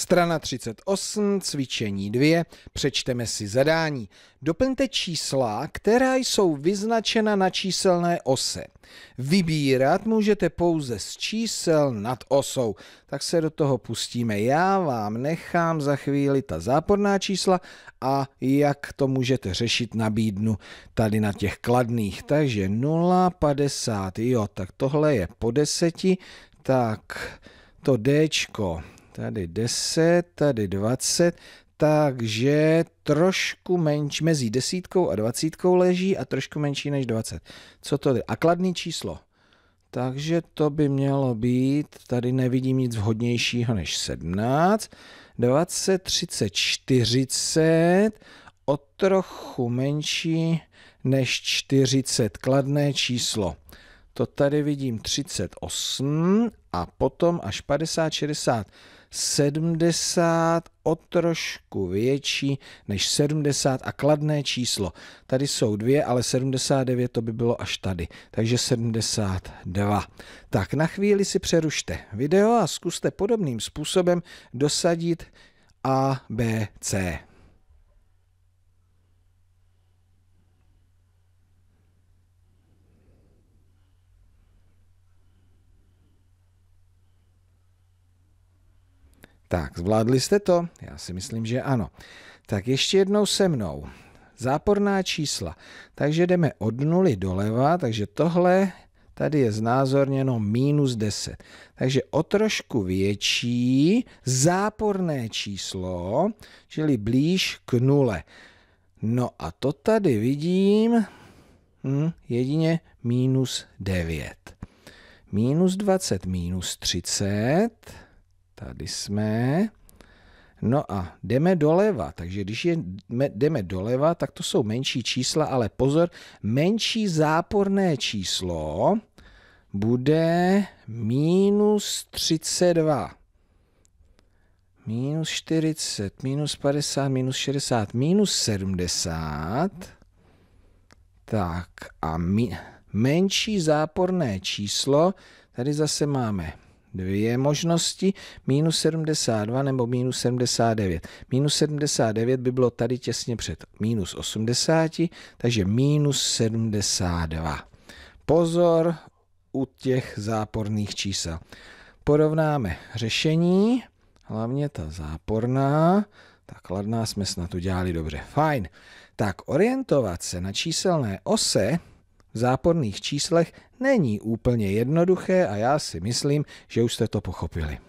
Strana 38, cvičení 2, přečteme si zadání. Doplňte čísla, která jsou vyznačena na číselné ose. Vybírat můžete pouze z čísel nad osou. Tak se do toho pustíme. Já vám nechám za chvíli ta záporná čísla a jak to můžete řešit nabídnu tady na těch kladných. Takže 0,50, jo, tak tohle je po deseti, tak to D tady 10, tady 20, takže trošku menší, mezi desítkou a dvacítkou leží a trošku menší než 20. Co to je? A kladný číslo. Takže to by mělo být, tady nevidím nic vhodnějšího než 17, 20, 30, 40, o trochu menší než 40, kladné číslo to tady vidím 38 a potom až 50, 60, 70 o trošku větší než 70 a kladné číslo. Tady jsou dvě, ale 79 to by bylo až tady, takže 72. Tak na chvíli si přerušte video a zkuste podobným způsobem dosadit A, B, C. Tak, zvládli jste to? Já si myslím, že ano. Tak ještě jednou se mnou. Záporná čísla. Takže jdeme od nuly doleva, takže tohle tady je znázorněno minus 10. Takže o trošku větší záporné číslo, čili blíž k nule. No a to tady vidím hm, jedině minus 9. Minus 20, minus 30 Tady jsme. No a jdeme doleva, takže když je, jdeme doleva, tak to jsou menší čísla, ale pozor, menší záporné číslo bude minus 32. Minus 40, minus 50, minus 60, minus 70. Tak a mi, menší záporné číslo, tady zase máme dvě možnosti, minus 72 nebo minus 79. Minus 79 by bylo tady těsně před minus 80, takže minus 72. Pozor u těch záporných čísel. Porovnáme řešení, hlavně ta záporná, ta kladná jsme snad udělali dobře. Fajn. Tak orientovat se na číselné ose v záporných číslech není úplně jednoduché a já si myslím, že už jste to pochopili.